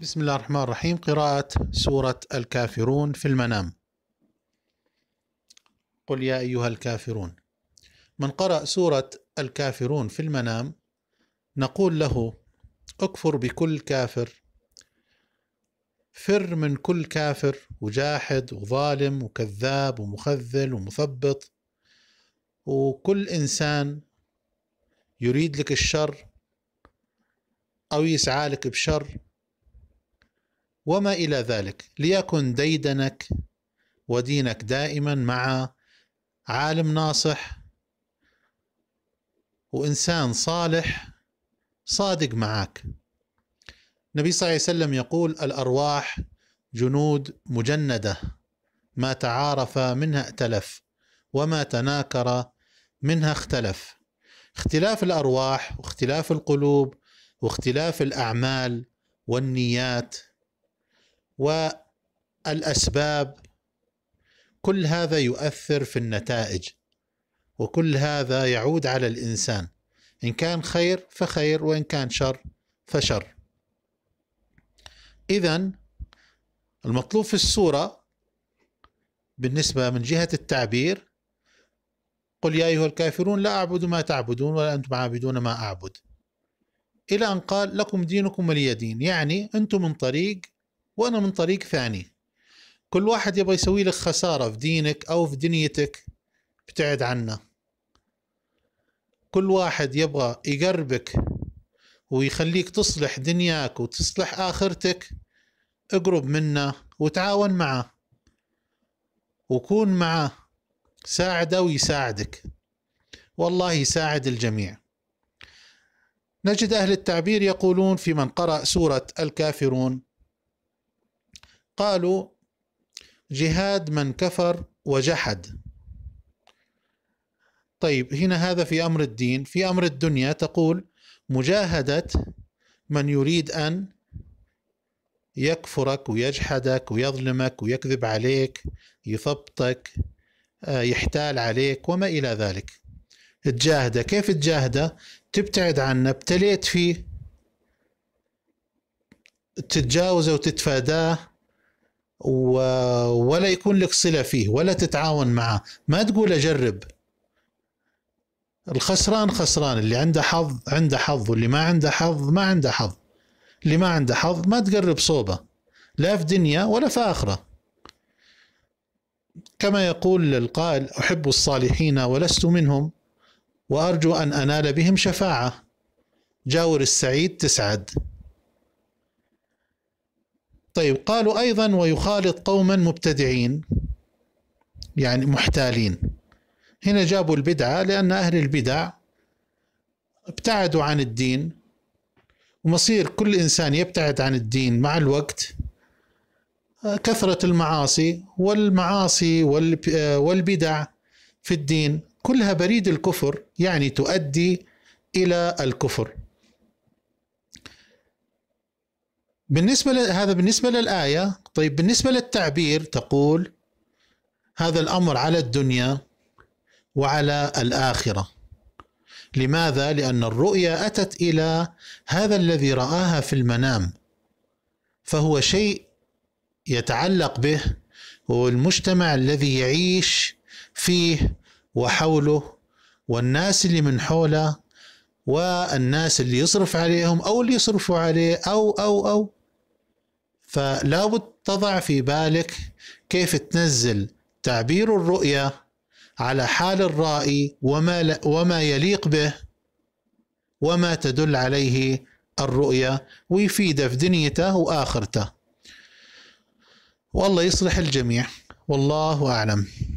بسم الله الرحمن الرحيم قراءة سورة الكافرون في المنام قل يا أيها الكافرون من قرأ سورة الكافرون في المنام نقول له اكفر بكل كافر فر من كل كافر وجاحد وظالم وكذاب ومخذل ومثبط وكل إنسان يريد لك الشر أو يسعى لك بشر وما إلى ذلك ليكن ديدنك ودينك دائما مع عالم ناصح وإنسان صالح صادق معك النبي صلى الله عليه وسلم يقول الأرواح جنود مجندة ما تعارف منها ائتلف وما تناكر منها اختلف اختلاف الأرواح واختلاف القلوب واختلاف الأعمال والنيات والاسباب كل هذا يؤثر في النتائج وكل هذا يعود على الانسان ان كان خير فخير وان كان شر فشر اذا المطلوب في السوره بالنسبه من جهه التعبير قل يا ايها الكافرون لا اعبد ما تعبدون ولا انتم عابدون ما اعبد الى ان قال لكم دينكم ولي دين يعني انتم من طريق وانا من طريق ثاني كل واحد يبغى يسوي لك خساره في دينك او في دنيتك ابتعد عنه كل واحد يبغى يقربك ويخليك تصلح دنياك وتصلح اخرتك اقرب منه وتعاون معه وكون معه ساعده ويساعدك والله يساعد الجميع نجد أهل التعبير يقولون في من قرأ سورة الكافرون قالوا جهاد من كفر وجحد طيب هنا هذا في امر الدين في امر الدنيا تقول مجاهده من يريد ان يكفرك ويجحدك ويظلمك ويكذب عليك يثبطك آه، يحتال عليك وما الى ذلك تجاهده كيف تجاهده تبتعد عنه ابتليت فيه تتجاوزه وتتفاداه و... ولا يكون لك صله فيه ولا تتعاون معه ما تقول اجرب الخسران خسران اللي عنده حظ عنده حظ واللي ما عنده حظ ما عنده حظ اللي ما عنده حظ ما تقرب صوبه لا في دنيا ولا في اخره كما يقول القائل احب الصالحين ولست منهم وارجو ان انال بهم شفاعه جاور السعيد تسعد طيب قالوا أيضا ويخالط قوما مبتدعين يعني محتالين هنا جابوا البدعة لأن أهل البدع ابتعدوا عن الدين ومصير كل إنسان يبتعد عن الدين مع الوقت كثرة المعاصي والمعاصي والبدع في الدين كلها بريد الكفر يعني تؤدي إلى الكفر بالنسبة ل... هذا بالنسبة للآية طيب بالنسبة للتعبير تقول هذا الأمر على الدنيا وعلى الآخرة لماذا؟ لأن الرؤيا أتت إلى هذا الذي رآها في المنام فهو شيء يتعلق به والمجتمع الذي يعيش فيه وحوله والناس اللي من حوله والناس اللي يصرف عليهم او اللي يصرفوا عليه او او او فلابد تضع في بالك كيف تنزل تعبير الرؤية على حال الرائي وما وما يليق به وما تدل عليه الرؤية ويفيده في دنيته وآخرته والله يصلح الجميع والله أعلم